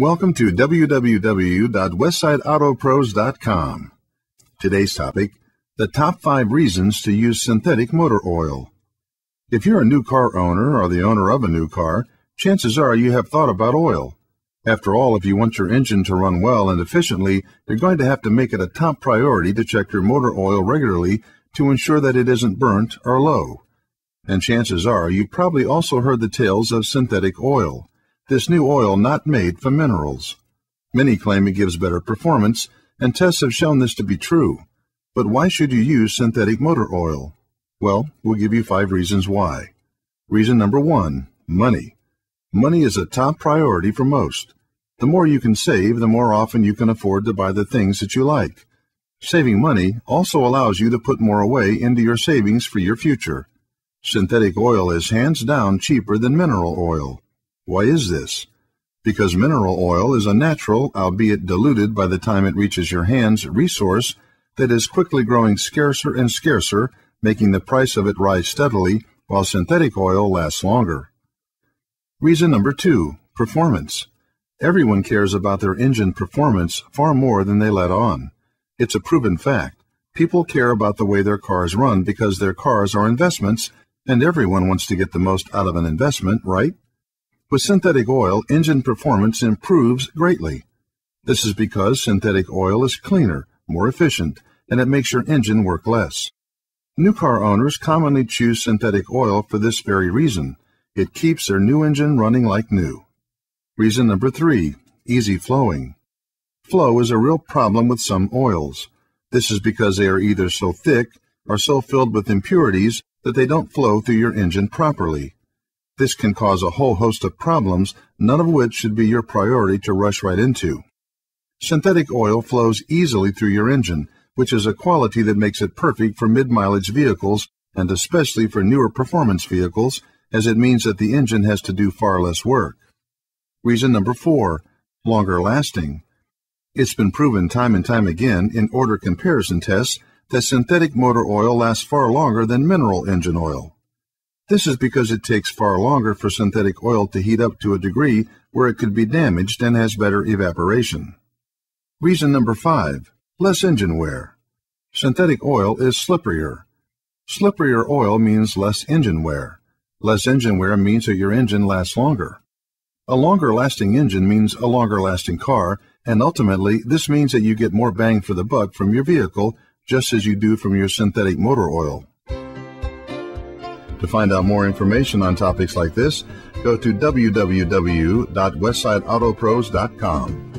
Welcome to www.westsideautopros.com. Today's topic the top five reasons to use synthetic motor oil. If you're a new car owner or the owner of a new car, chances are you have thought about oil. After all, if you want your engine to run well and efficiently, you're going to have to make it a top priority to check your motor oil regularly to ensure that it isn't burnt or low. And chances are you probably also heard the tales of synthetic oil this new oil not made from minerals. Many claim it gives better performance, and tests have shown this to be true. But why should you use synthetic motor oil? Well, we'll give you five reasons why. Reason number one, money. Money is a top priority for most. The more you can save, the more often you can afford to buy the things that you like. Saving money also allows you to put more away into your savings for your future. Synthetic oil is hands down cheaper than mineral oil. Why is this? Because mineral oil is a natural, albeit diluted by the time it reaches your hands, resource that is quickly growing scarcer and scarcer, making the price of it rise steadily, while synthetic oil lasts longer. Reason number two performance. Everyone cares about their engine performance far more than they let on. It's a proven fact. People care about the way their cars run because their cars are investments, and everyone wants to get the most out of an investment, right? With synthetic oil, engine performance improves greatly. This is because synthetic oil is cleaner, more efficient, and it makes your engine work less. New car owners commonly choose synthetic oil for this very reason. It keeps their new engine running like new. Reason number three, easy flowing. Flow is a real problem with some oils. This is because they are either so thick or so filled with impurities that they don't flow through your engine properly. This can cause a whole host of problems, none of which should be your priority to rush right into. Synthetic oil flows easily through your engine, which is a quality that makes it perfect for mid-mileage vehicles and especially for newer performance vehicles, as it means that the engine has to do far less work. Reason number four, longer lasting. It's been proven time and time again in order comparison tests that synthetic motor oil lasts far longer than mineral engine oil. This is because it takes far longer for synthetic oil to heat up to a degree where it could be damaged and has better evaporation. Reason number five, less engine wear. Synthetic oil is slipperier. Slipperier oil means less engine wear. Less engine wear means that your engine lasts longer. A longer lasting engine means a longer lasting car, and ultimately this means that you get more bang for the buck from your vehicle just as you do from your synthetic motor oil. To find out more information on topics like this, go to www.westsideautopros.com.